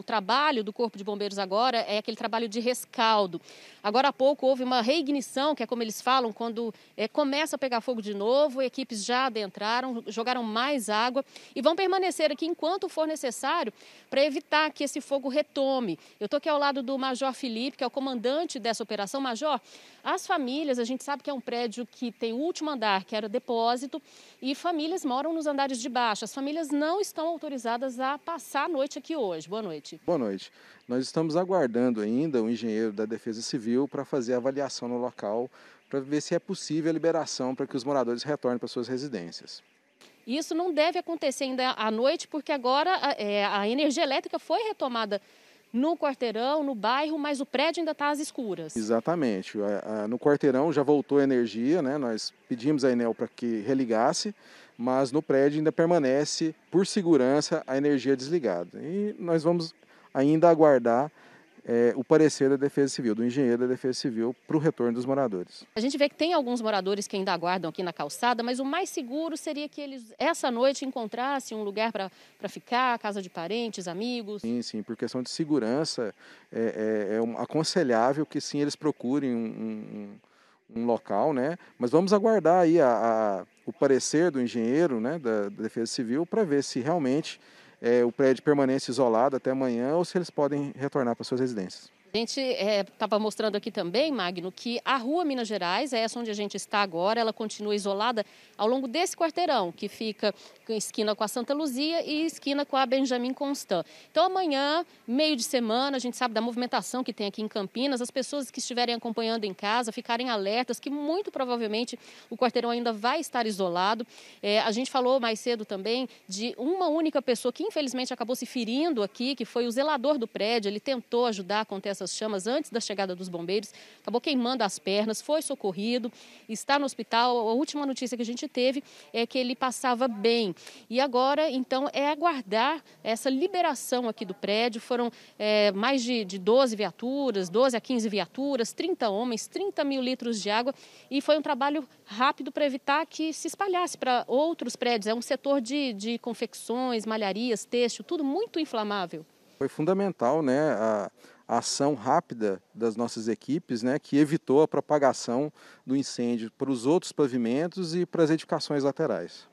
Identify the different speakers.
Speaker 1: O trabalho do Corpo de Bombeiros agora é aquele trabalho de rescaldo. Agora há pouco houve uma reignição, que é como eles falam, quando é, começa a pegar fogo de novo, equipes já adentraram, jogaram mais água e vão permanecer aqui enquanto for necessário para evitar que esse fogo retome. Eu estou aqui ao lado do Major Felipe, que é o comandante dessa operação. Major, as famílias, a gente sabe que é um prédio que tem o último andar, que era depósito, e famílias moram nos andares de baixo. As famílias não estão autorizadas a passar a noite aqui hoje. Boa noite noite.
Speaker 2: Boa noite. Nós estamos aguardando ainda o engenheiro da Defesa Civil para fazer a avaliação no local, para ver se é possível a liberação para que os moradores retornem para suas residências.
Speaker 1: Isso não deve acontecer ainda à noite, porque agora é, a energia elétrica foi retomada no quarteirão, no bairro, mas o prédio ainda está às escuras.
Speaker 2: Exatamente. No quarteirão já voltou a energia, né? Nós pedimos a Enel para que religasse, mas no prédio ainda permanece, por segurança, a energia desligada. E nós vamos ainda aguardar é, o parecer da Defesa Civil, do engenheiro da Defesa Civil, para o retorno dos moradores.
Speaker 1: A gente vê que tem alguns moradores que ainda aguardam aqui na calçada, mas o mais seguro seria que eles, essa noite, encontrassem um lugar para ficar, casa de parentes, amigos.
Speaker 2: Sim, sim, por questão de segurança, é, é, é um, aconselhável que sim eles procurem um, um, um, local, né? Mas vamos aguardar aí a, a, o parecer do engenheiro né, da, da Defesa Civil para ver se realmente é, o prédio permanece isolado até amanhã ou se eles podem retornar para suas residências.
Speaker 1: A gente estava eh, é, mostrando aqui também, Magno, que a rua Minas Gerais, essa onde a gente está agora, ela continua isolada ao longo desse quarteirão, que fica esquina com a Santa Luzia e esquina com a Benjamin Constant. Então, amanhã, meio de semana, a gente sabe da movimentação que tem aqui em Campinas, as pessoas que estiverem acompanhando em casa ficarem alertas que muito provavelmente o quarteirão ainda vai estar isolado. É, a gente falou mais cedo também de uma única pessoa que infelizmente acabou se ferindo aqui, que foi o zelador do prédio, ele tentou ajudar a acontecer essas chamas antes da chegada dos bombeiros, acabou queimando as pernas, foi socorrido, está no hospital. A última notícia que a gente teve é que ele passava bem. E agora, então, é aguardar essa liberação aqui do prédio. Foram é, mais de, de 12 viaturas, 12 a 15 viaturas, 30 homens, 30 mil litros de água e foi um trabalho rápido para evitar que se espalhasse para outros prédios. É um setor de, de confecções, malharias, têxtil, tudo muito inflamável.
Speaker 2: Foi fundamental né, a, a ação rápida das nossas equipes, né, que evitou a propagação do incêndio para os outros pavimentos e para as edificações laterais.